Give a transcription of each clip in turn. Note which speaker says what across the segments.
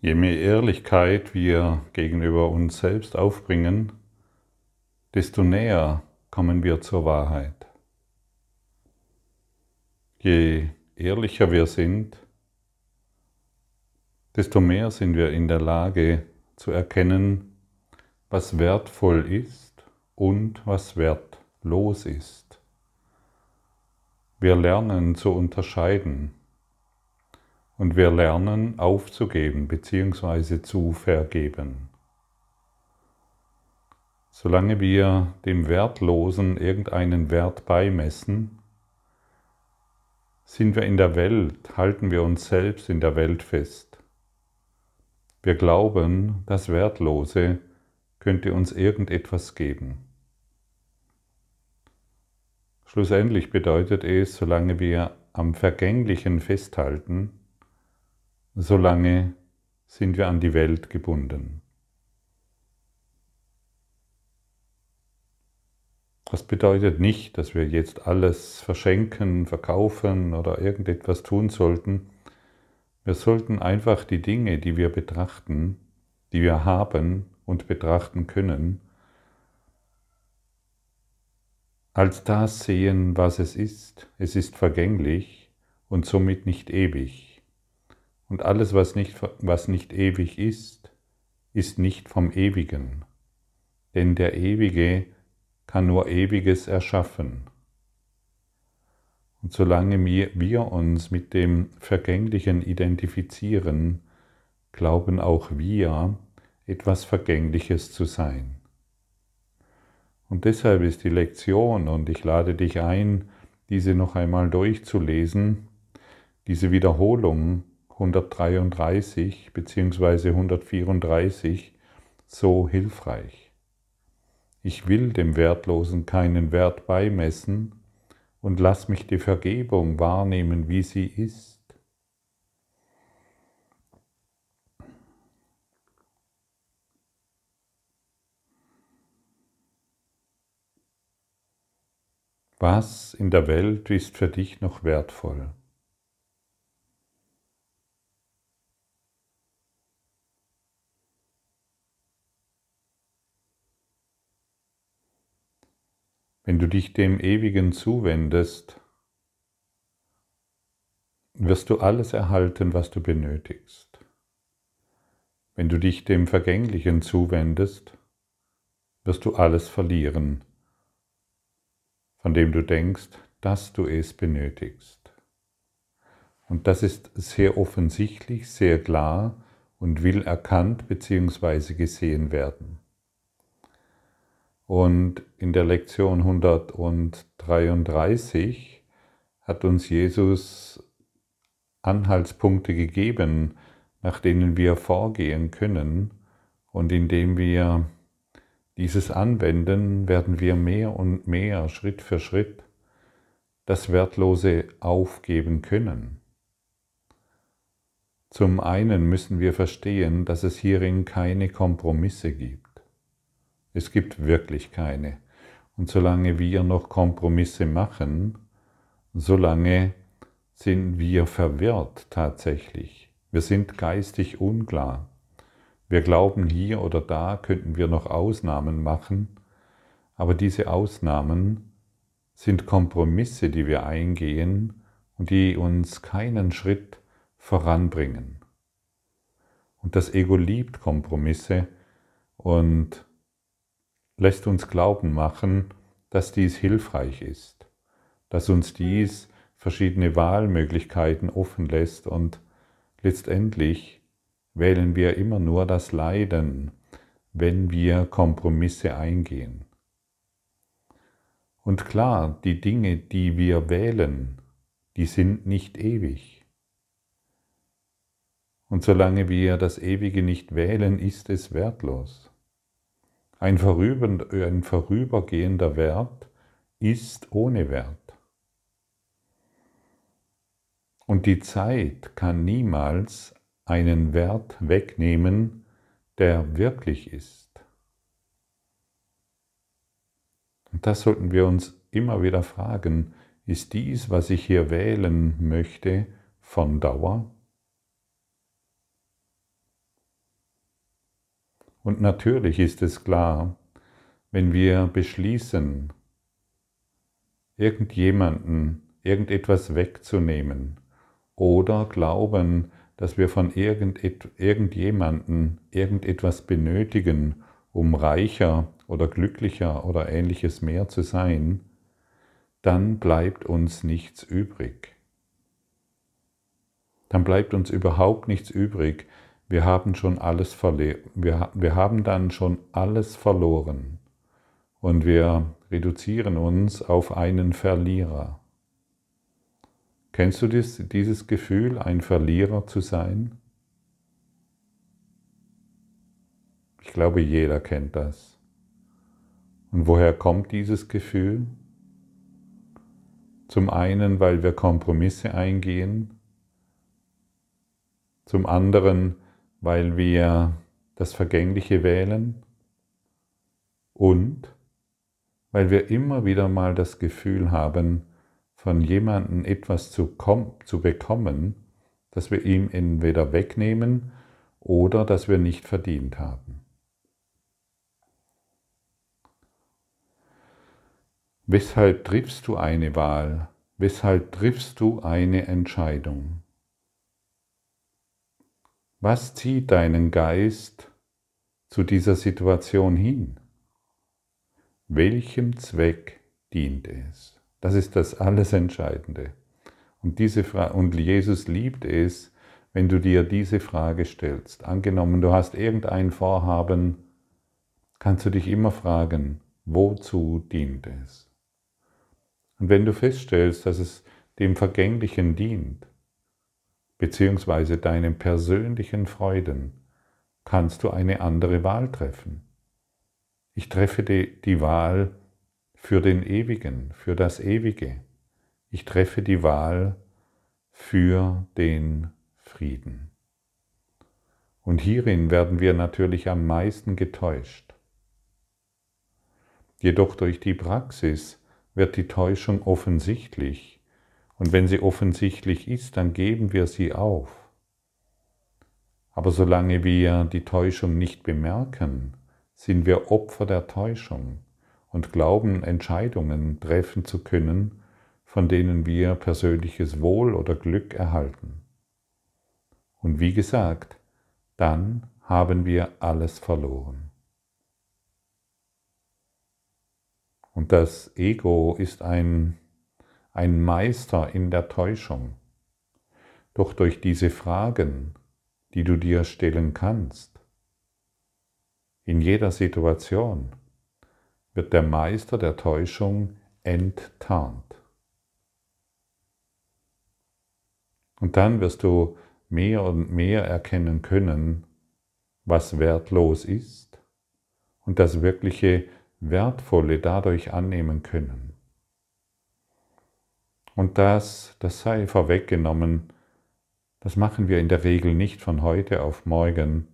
Speaker 1: Je mehr Ehrlichkeit wir gegenüber uns selbst aufbringen, desto näher kommen wir zur Wahrheit. Je ehrlicher wir sind, desto mehr sind wir in der Lage zu erkennen, was wertvoll ist und was wertlos ist. Wir lernen zu unterscheiden und wir lernen aufzugeben bzw. zu vergeben. Solange wir dem Wertlosen irgendeinen Wert beimessen, sind wir in der Welt, halten wir uns selbst in der Welt fest. Wir glauben, das Wertlose könnte uns irgendetwas geben. Schlussendlich bedeutet es, solange wir am Vergänglichen festhalten, solange sind wir an die Welt gebunden. Das bedeutet nicht, dass wir jetzt alles verschenken, verkaufen oder irgendetwas tun sollten. Wir sollten einfach die Dinge, die wir betrachten, die wir haben und betrachten können, als das sehen, was es ist. Es ist vergänglich und somit nicht ewig. Und alles, was nicht, was nicht ewig ist, ist nicht vom Ewigen. Denn der Ewige kann nur Ewiges erschaffen. Und solange wir uns mit dem Vergänglichen identifizieren, glauben auch wir, etwas Vergängliches zu sein. Und deshalb ist die Lektion, und ich lade dich ein, diese noch einmal durchzulesen, diese Wiederholung 133 bzw. 134 so hilfreich. Ich will dem Wertlosen keinen Wert beimessen und lass mich die Vergebung wahrnehmen, wie sie ist. Was in der Welt ist für dich noch wertvoll? Wenn du dich dem Ewigen zuwendest, wirst du alles erhalten, was du benötigst. Wenn du dich dem Vergänglichen zuwendest, wirst du alles verlieren, von dem du denkst, dass du es benötigst. Und das ist sehr offensichtlich, sehr klar und will erkannt bzw. gesehen werden. Und in der Lektion 133 hat uns Jesus Anhaltspunkte gegeben, nach denen wir vorgehen können. Und indem wir dieses anwenden, werden wir mehr und mehr Schritt für Schritt das Wertlose aufgeben können. Zum einen müssen wir verstehen, dass es hierin keine Kompromisse gibt. Es gibt wirklich keine. Und solange wir noch Kompromisse machen, solange sind wir verwirrt tatsächlich. Wir sind geistig unklar. Wir glauben, hier oder da könnten wir noch Ausnahmen machen, aber diese Ausnahmen sind Kompromisse, die wir eingehen und die uns keinen Schritt voranbringen. Und das Ego liebt Kompromisse und lässt uns glauben machen, dass dies hilfreich ist, dass uns dies verschiedene Wahlmöglichkeiten offen lässt und letztendlich wählen wir immer nur das Leiden, wenn wir Kompromisse eingehen. Und klar, die Dinge, die wir wählen, die sind nicht ewig. Und solange wir das Ewige nicht wählen, ist es wertlos. Ein, ein vorübergehender Wert ist ohne Wert. Und die Zeit kann niemals einen Wert wegnehmen, der wirklich ist. Und das sollten wir uns immer wieder fragen, ist dies, was ich hier wählen möchte, von Dauer? Und natürlich ist es klar, wenn wir beschließen, irgendjemanden irgendetwas wegzunehmen oder glauben, dass wir von irgendjemanden irgendetwas benötigen, um reicher oder glücklicher oder ähnliches mehr zu sein, dann bleibt uns nichts übrig. Dann bleibt uns überhaupt nichts übrig, wir haben schon alles verle wir, wir haben dann schon alles verloren und wir reduzieren uns auf einen Verlierer. Kennst du dies, dieses Gefühl, ein Verlierer zu sein? Ich glaube, jeder kennt das. Und woher kommt dieses Gefühl? Zum einen, weil wir Kompromisse eingehen, zum anderen, weil wir das Vergängliche wählen und weil wir immer wieder mal das Gefühl haben, von jemandem etwas zu, zu bekommen, das wir ihm entweder wegnehmen oder das wir nicht verdient haben. Weshalb triffst du eine Wahl? Weshalb triffst du eine Entscheidung? Was zieht deinen Geist zu dieser Situation hin? Welchem Zweck dient es? Das ist das alles Entscheidende. Und, diese Fra und Jesus liebt es, wenn du dir diese Frage stellst. Angenommen, du hast irgendein Vorhaben, kannst du dich immer fragen, wozu dient es? Und wenn du feststellst, dass es dem Vergänglichen dient, beziehungsweise deinen persönlichen Freuden kannst du eine andere Wahl treffen. Ich treffe die, die Wahl für den Ewigen, für das Ewige. Ich treffe die Wahl für den Frieden. Und hierin werden wir natürlich am meisten getäuscht. Jedoch durch die Praxis wird die Täuschung offensichtlich und wenn sie offensichtlich ist, dann geben wir sie auf. Aber solange wir die Täuschung nicht bemerken, sind wir Opfer der Täuschung und glauben, Entscheidungen treffen zu können, von denen wir persönliches Wohl oder Glück erhalten. Und wie gesagt, dann haben wir alles verloren. Und das Ego ist ein ein Meister in der Täuschung. Doch durch diese Fragen, die du dir stellen kannst, in jeder Situation, wird der Meister der Täuschung enttarnt. Und dann wirst du mehr und mehr erkennen können, was wertlos ist und das wirkliche Wertvolle dadurch annehmen können. Und das, das sei vorweggenommen, das machen wir in der Regel nicht von heute auf morgen.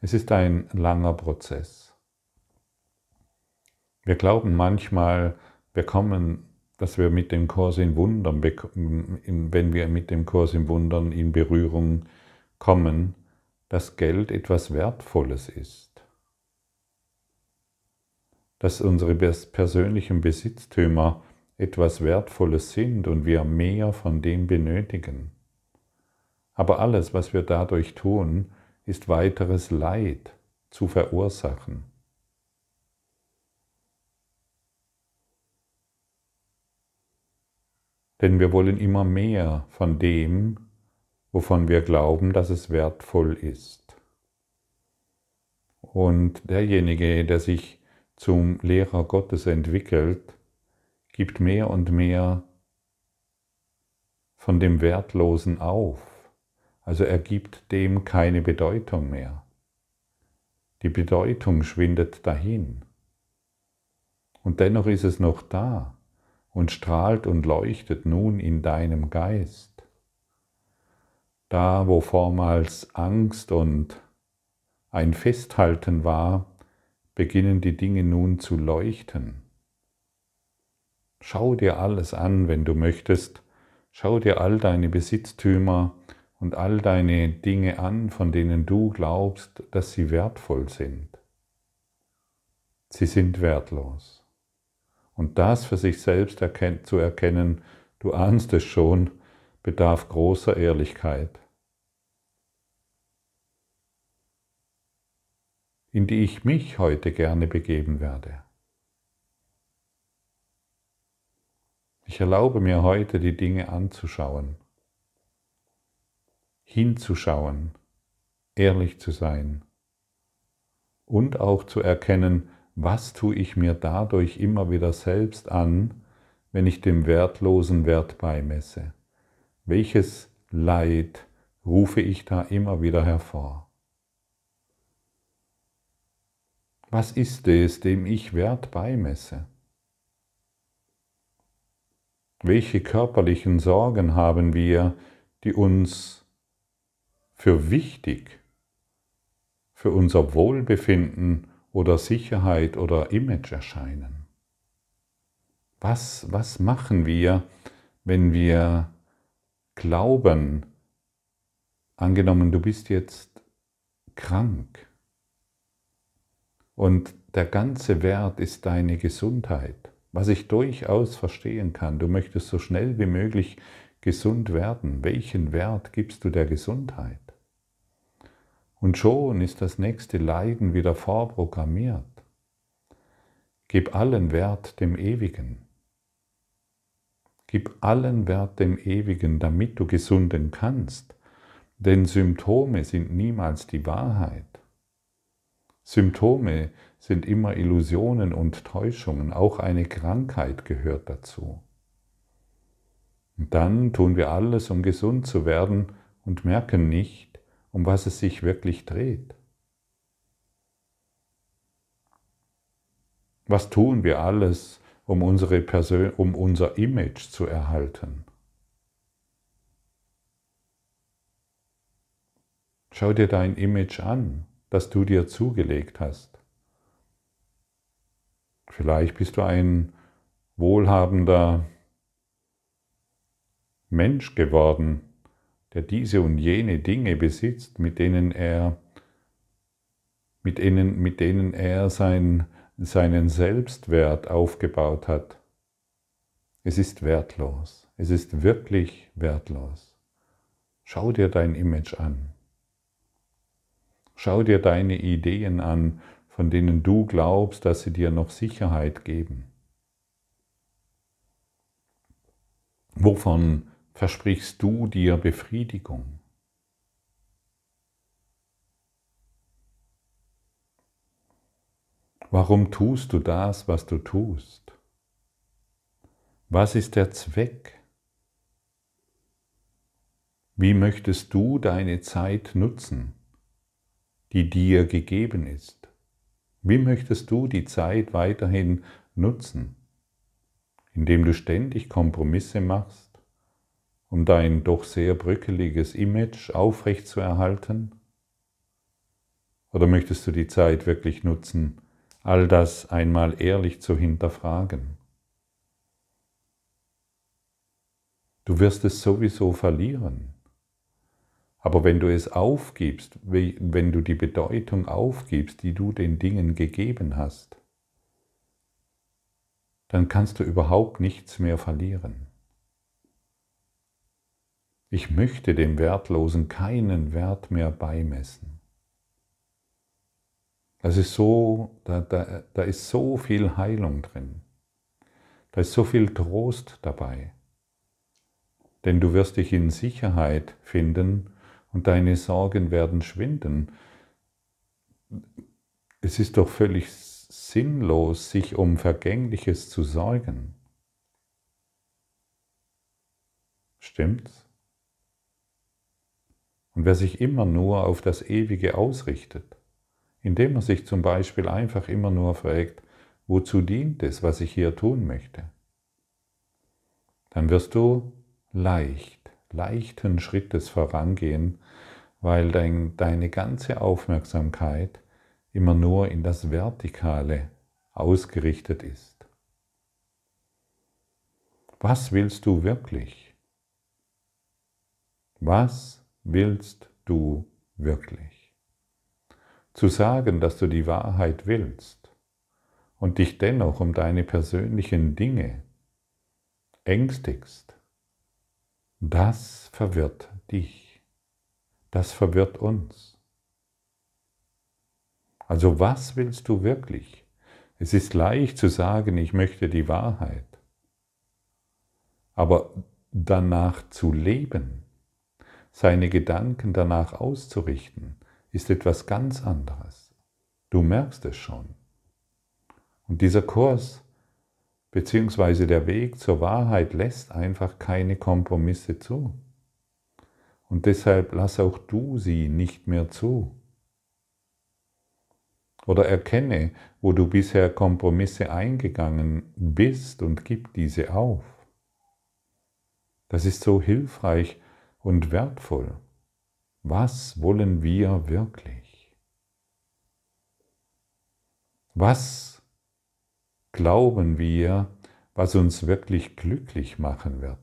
Speaker 1: Es ist ein langer Prozess. Wir glauben manchmal, wir kommen, dass wir mit dem Kurs in Wundern, wenn wir mit dem Kurs in Wundern in Berührung kommen, dass Geld etwas Wertvolles ist, dass unsere persönlichen Besitztümer etwas Wertvolles sind und wir mehr von dem benötigen. Aber alles, was wir dadurch tun, ist weiteres Leid zu verursachen. Denn wir wollen immer mehr von dem, wovon wir glauben, dass es wertvoll ist. Und derjenige, der sich zum Lehrer Gottes entwickelt, gibt mehr und mehr von dem Wertlosen auf. Also er gibt dem keine Bedeutung mehr. Die Bedeutung schwindet dahin. Und dennoch ist es noch da und strahlt und leuchtet nun in deinem Geist. Da, wo vormals Angst und ein Festhalten war, beginnen die Dinge nun zu leuchten. Schau dir alles an, wenn du möchtest. Schau dir all deine Besitztümer und all deine Dinge an, von denen du glaubst, dass sie wertvoll sind. Sie sind wertlos. Und das für sich selbst zu erkennen, du ahnst es schon, bedarf großer Ehrlichkeit, in die ich mich heute gerne begeben werde. Ich erlaube mir heute, die Dinge anzuschauen, hinzuschauen, ehrlich zu sein und auch zu erkennen, was tue ich mir dadurch immer wieder selbst an, wenn ich dem Wertlosen Wert beimesse? Welches Leid rufe ich da immer wieder hervor? Was ist es, dem ich Wert beimesse? Welche körperlichen Sorgen haben wir, die uns für wichtig, für unser Wohlbefinden oder Sicherheit oder Image erscheinen? Was, was machen wir, wenn wir glauben, angenommen, du bist jetzt krank und der ganze Wert ist deine Gesundheit? was ich durchaus verstehen kann. Du möchtest so schnell wie möglich gesund werden. Welchen Wert gibst du der Gesundheit? Und schon ist das nächste Leiden wieder vorprogrammiert. Gib allen Wert dem Ewigen. Gib allen Wert dem Ewigen, damit du gesunden kannst. Denn Symptome sind niemals die Wahrheit. Symptome sind immer Illusionen und Täuschungen. Auch eine Krankheit gehört dazu. Und dann tun wir alles, um gesund zu werden und merken nicht, um was es sich wirklich dreht. Was tun wir alles, um, unsere Persön um unser Image zu erhalten? Schau dir dein Image an, das du dir zugelegt hast. Vielleicht bist du ein wohlhabender Mensch geworden, der diese und jene Dinge besitzt, mit denen er, mit denen, mit denen er sein, seinen Selbstwert aufgebaut hat. Es ist wertlos. Es ist wirklich wertlos. Schau dir dein Image an. Schau dir deine Ideen an von denen du glaubst, dass sie dir noch Sicherheit geben? Wovon versprichst du dir Befriedigung? Warum tust du das, was du tust? Was ist der Zweck? Wie möchtest du deine Zeit nutzen, die dir gegeben ist? Wie möchtest du die Zeit weiterhin nutzen? Indem du ständig Kompromisse machst, um dein doch sehr bröckeliges Image aufrechtzuerhalten? Oder möchtest du die Zeit wirklich nutzen, all das einmal ehrlich zu hinterfragen? Du wirst es sowieso verlieren. Aber wenn du es aufgibst, wenn du die Bedeutung aufgibst, die du den Dingen gegeben hast, dann kannst du überhaupt nichts mehr verlieren. Ich möchte dem Wertlosen keinen Wert mehr beimessen. Das ist so, da, da, da ist so viel Heilung drin. Da ist so viel Trost dabei. Denn du wirst dich in Sicherheit finden, und deine Sorgen werden schwinden. Es ist doch völlig sinnlos, sich um Vergängliches zu sorgen. Stimmt's? Und wer sich immer nur auf das Ewige ausrichtet, indem er sich zum Beispiel einfach immer nur fragt, wozu dient es, was ich hier tun möchte, dann wirst du leicht leichten Schrittes vorangehen, weil dein, deine ganze Aufmerksamkeit immer nur in das Vertikale ausgerichtet ist. Was willst du wirklich? Was willst du wirklich? Zu sagen, dass du die Wahrheit willst und dich dennoch um deine persönlichen Dinge ängstigst, das verwirrt dich. Das verwirrt uns. Also was willst du wirklich? Es ist leicht zu sagen, ich möchte die Wahrheit. Aber danach zu leben, seine Gedanken danach auszurichten, ist etwas ganz anderes. Du merkst es schon. Und dieser Kurs Beziehungsweise der Weg zur Wahrheit lässt einfach keine Kompromisse zu. Und deshalb lass auch du sie nicht mehr zu. Oder erkenne, wo du bisher Kompromisse eingegangen bist und gib diese auf. Das ist so hilfreich und wertvoll. Was wollen wir wirklich? Was glauben wir, was uns wirklich glücklich machen wird.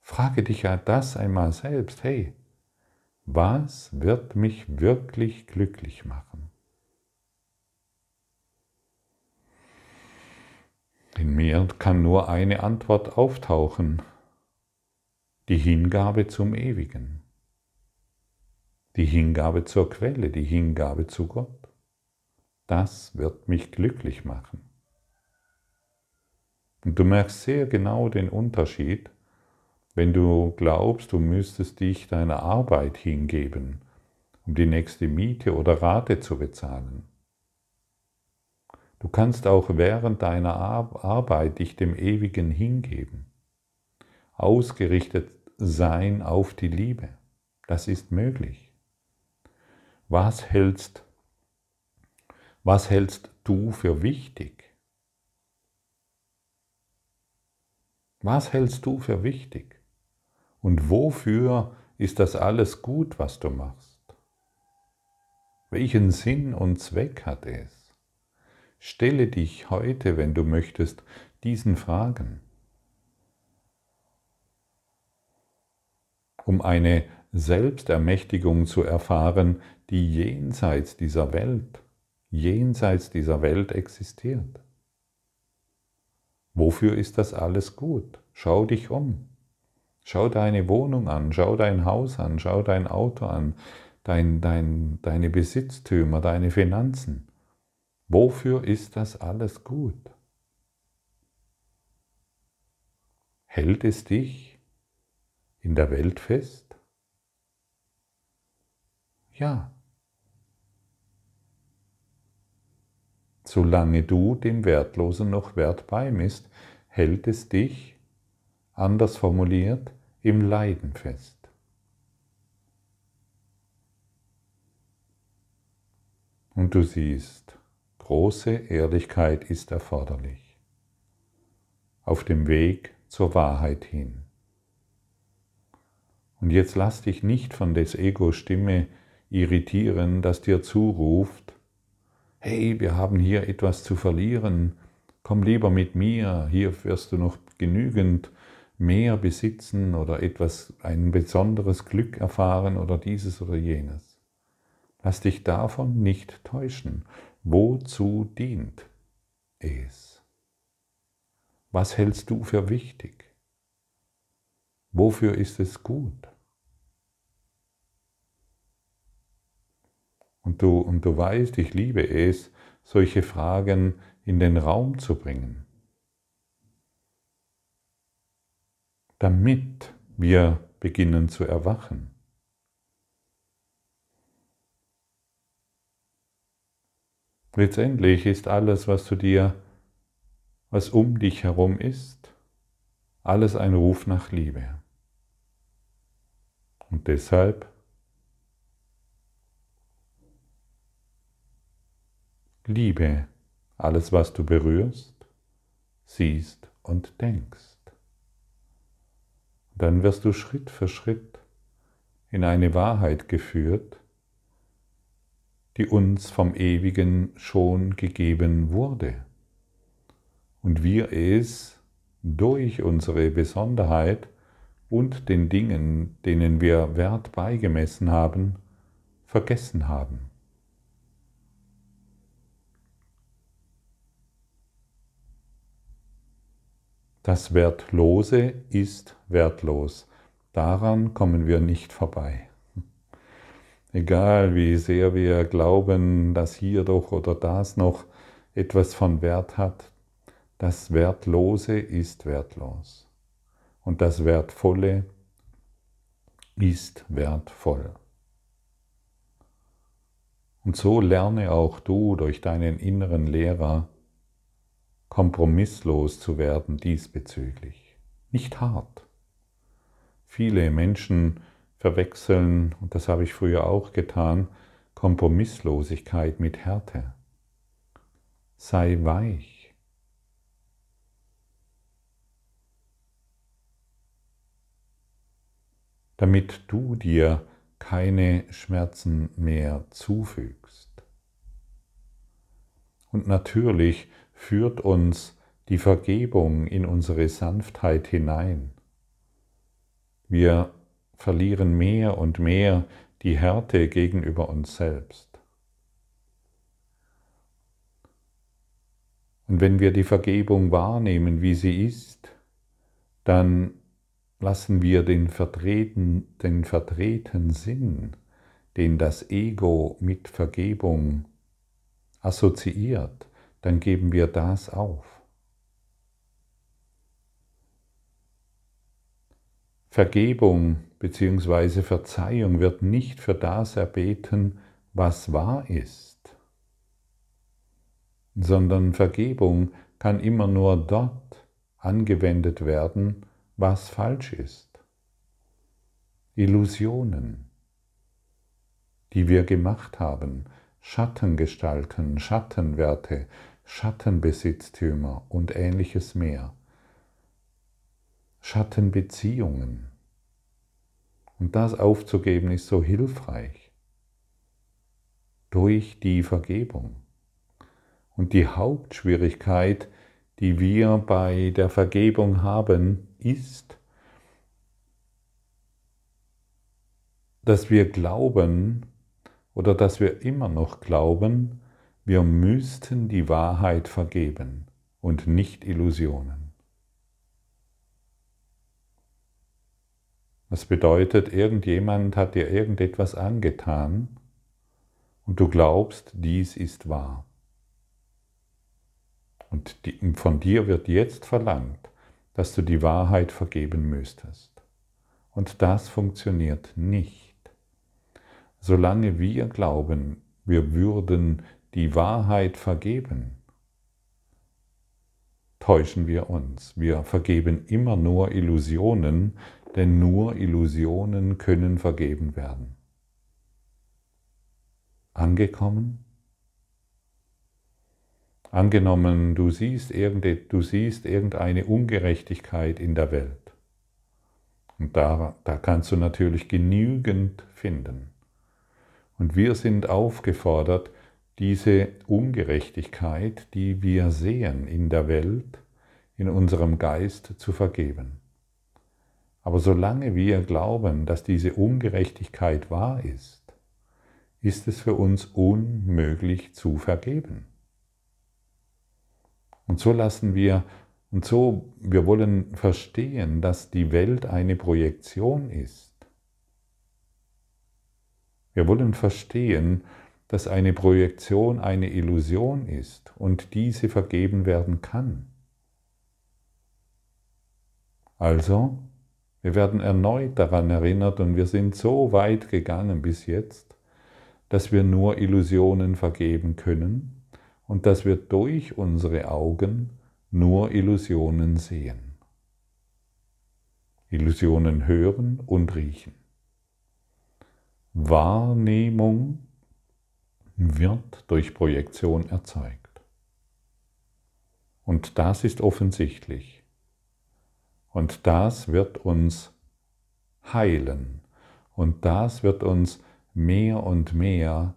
Speaker 1: Frage dich ja das einmal selbst, hey, was wird mich wirklich glücklich machen? In mir kann nur eine Antwort auftauchen, die Hingabe zum Ewigen, die Hingabe zur Quelle, die Hingabe zu Gott das wird mich glücklich machen. Und du merkst sehr genau den Unterschied, wenn du glaubst, du müsstest dich deiner Arbeit hingeben, um die nächste Miete oder Rate zu bezahlen. Du kannst auch während deiner Arbeit dich dem Ewigen hingeben, ausgerichtet sein auf die Liebe. Das ist möglich. Was hältst du? Was hältst du für wichtig? Was hältst du für wichtig? Und wofür ist das alles gut, was du machst? Welchen Sinn und Zweck hat es? Stelle dich heute, wenn du möchtest, diesen Fragen, um eine Selbstermächtigung zu erfahren, die jenseits dieser Welt jenseits dieser Welt existiert. Wofür ist das alles gut? Schau dich um. Schau deine Wohnung an, schau dein Haus an, schau dein Auto an, dein, dein, deine Besitztümer, deine Finanzen. Wofür ist das alles gut? Hält es dich in der Welt fest? Ja, Solange du dem Wertlosen noch Wert beimisst, hält es dich, anders formuliert, im Leiden fest. Und du siehst, große Ehrlichkeit ist erforderlich auf dem Weg zur Wahrheit hin. Und jetzt lass dich nicht von des Ego Stimme irritieren, das dir zuruft, hey, wir haben hier etwas zu verlieren, komm lieber mit mir, hier wirst du noch genügend mehr besitzen oder etwas, ein besonderes Glück erfahren oder dieses oder jenes. Lass dich davon nicht täuschen. Wozu dient es? Was hältst du für wichtig? Wofür ist es gut? Und du, und du weißt, ich liebe es, solche Fragen in den Raum zu bringen. Damit wir beginnen zu erwachen. Letztendlich ist alles, was du dir, was um dich herum ist, alles ein Ruf nach Liebe. Und deshalb Liebe alles, was du berührst, siehst und denkst. Dann wirst du Schritt für Schritt in eine Wahrheit geführt, die uns vom Ewigen schon gegeben wurde und wir es durch unsere Besonderheit und den Dingen, denen wir Wert beigemessen haben, vergessen haben. Das Wertlose ist wertlos. Daran kommen wir nicht vorbei. Egal wie sehr wir glauben, dass hier doch oder das noch etwas von Wert hat, das Wertlose ist wertlos und das Wertvolle ist wertvoll. Und so lerne auch du durch deinen inneren Lehrer, kompromisslos zu werden diesbezüglich, nicht hart. Viele Menschen verwechseln, und das habe ich früher auch getan, Kompromisslosigkeit mit Härte. Sei weich. damit du dir keine Schmerzen mehr zufügst. Und natürlich führt uns die Vergebung in unsere Sanftheit hinein. Wir verlieren mehr und mehr die Härte gegenüber uns selbst. Und wenn wir die Vergebung wahrnehmen, wie sie ist, dann lassen wir den, vertreten, den verdrehten Sinn, den das Ego mit Vergebung assoziiert, dann geben wir das auf. Vergebung bzw. Verzeihung wird nicht für das erbeten, was wahr ist, sondern Vergebung kann immer nur dort angewendet werden, was falsch ist. Illusionen, die wir gemacht haben, Schattengestalten, Schattenwerte, Schattenbesitztümer und ähnliches mehr, Schattenbeziehungen. Und das aufzugeben ist so hilfreich durch die Vergebung. Und die Hauptschwierigkeit, die wir bei der Vergebung haben, ist, dass wir glauben oder dass wir immer noch glauben, wir müssten die Wahrheit vergeben und nicht Illusionen. Das bedeutet, irgendjemand hat dir irgendetwas angetan und du glaubst, dies ist wahr. Und von dir wird jetzt verlangt, dass du die Wahrheit vergeben müsstest. Und das funktioniert nicht. Solange wir glauben, wir würden die Wahrheit vergeben, täuschen wir uns. Wir vergeben immer nur Illusionen, denn nur Illusionen können vergeben werden. Angekommen? Angenommen, du siehst, du siehst irgendeine Ungerechtigkeit in der Welt. Und da, da kannst du natürlich genügend finden. Und wir sind aufgefordert, diese Ungerechtigkeit, die wir sehen in der Welt, in unserem Geist zu vergeben. Aber solange wir glauben, dass diese Ungerechtigkeit wahr ist, ist es für uns unmöglich zu vergeben. Und so lassen wir, und so, wir wollen verstehen, dass die Welt eine Projektion ist. Wir wollen verstehen, dass dass eine Projektion eine Illusion ist und diese vergeben werden kann. Also, wir werden erneut daran erinnert und wir sind so weit gegangen bis jetzt, dass wir nur Illusionen vergeben können und dass wir durch unsere Augen nur Illusionen sehen. Illusionen hören und riechen. Wahrnehmung wird durch Projektion erzeugt. Und das ist offensichtlich. Und das wird uns heilen. Und das wird uns mehr und mehr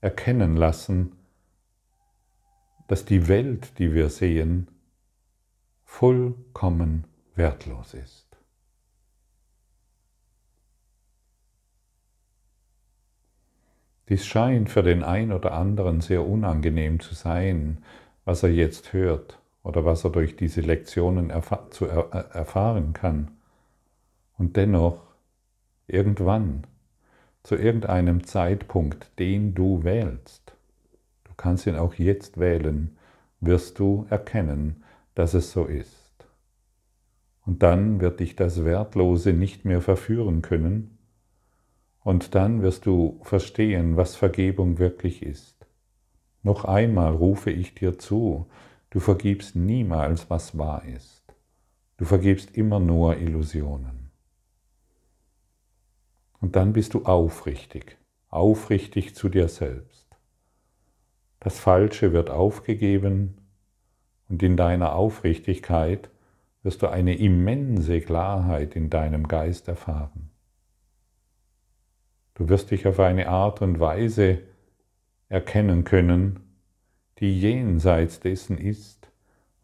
Speaker 1: erkennen lassen, dass die Welt, die wir sehen, vollkommen wertlos ist. Dies scheint für den einen oder anderen sehr unangenehm zu sein, was er jetzt hört oder was er durch diese Lektionen erfahr zu er äh, erfahren kann. Und dennoch, irgendwann, zu irgendeinem Zeitpunkt, den du wählst, du kannst ihn auch jetzt wählen, wirst du erkennen, dass es so ist. Und dann wird dich das Wertlose nicht mehr verführen können, und dann wirst du verstehen, was Vergebung wirklich ist. Noch einmal rufe ich dir zu, du vergibst niemals, was wahr ist. Du vergibst immer nur Illusionen. Und dann bist du aufrichtig, aufrichtig zu dir selbst. Das Falsche wird aufgegeben und in deiner Aufrichtigkeit wirst du eine immense Klarheit in deinem Geist erfahren. Du wirst dich auf eine Art und Weise erkennen können, die jenseits dessen ist,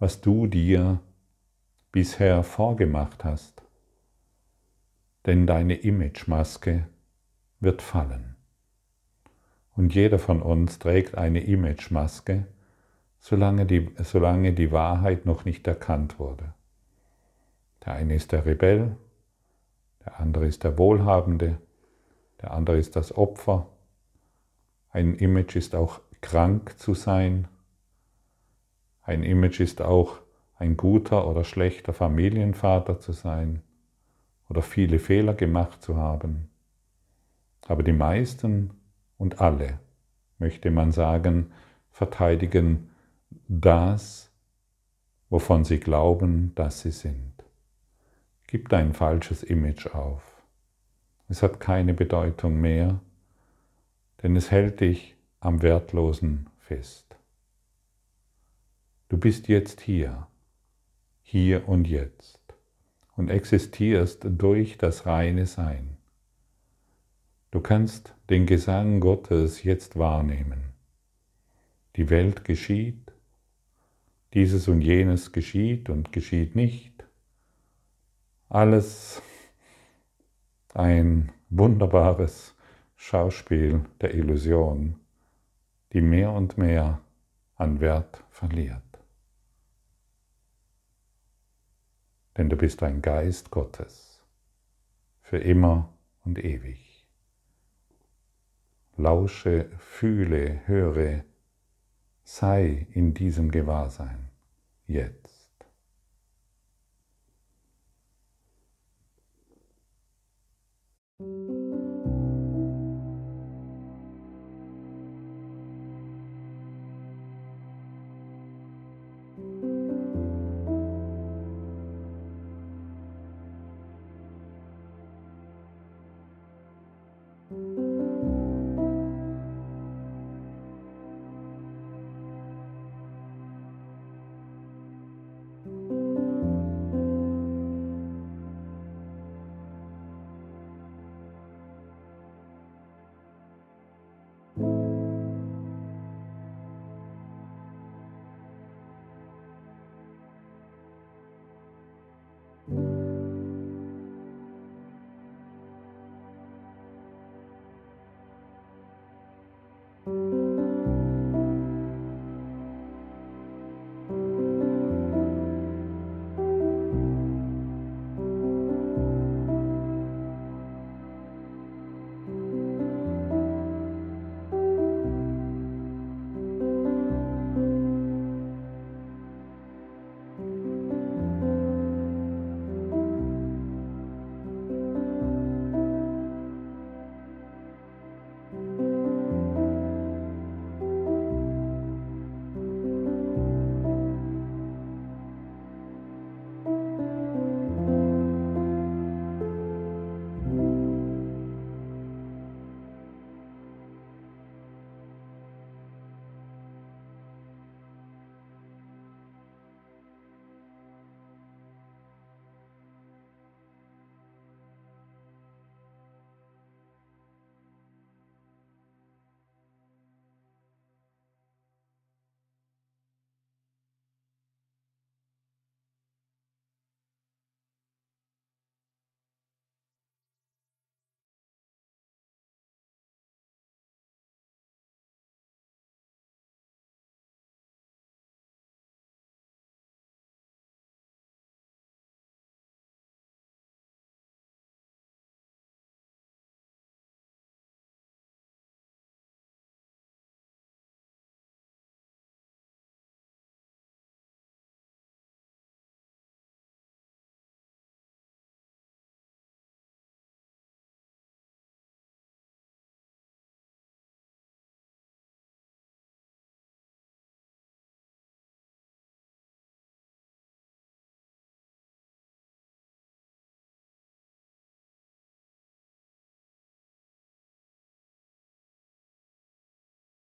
Speaker 1: was du dir bisher vorgemacht hast. Denn deine Imagemaske wird fallen. Und jeder von uns trägt eine Imagemaske, solange die, solange die Wahrheit noch nicht erkannt wurde. Der eine ist der Rebell, der andere ist der Wohlhabende, der andere ist das Opfer. Ein Image ist auch krank zu sein. Ein Image ist auch ein guter oder schlechter Familienvater zu sein oder viele Fehler gemacht zu haben. Aber die meisten und alle, möchte man sagen, verteidigen das, wovon sie glauben, dass sie sind. Gib dein falsches Image auf. Es hat keine Bedeutung mehr, denn es hält dich am Wertlosen fest. Du bist jetzt hier, hier und jetzt und existierst durch das reine Sein. Du kannst den Gesang Gottes jetzt wahrnehmen. Die Welt geschieht, dieses und jenes geschieht und geschieht nicht. Alles ein wunderbares Schauspiel der Illusion, die mehr und mehr an Wert verliert. Denn du bist ein Geist Gottes für immer und ewig. Lausche, fühle, höre, sei in diesem Gewahrsein jetzt.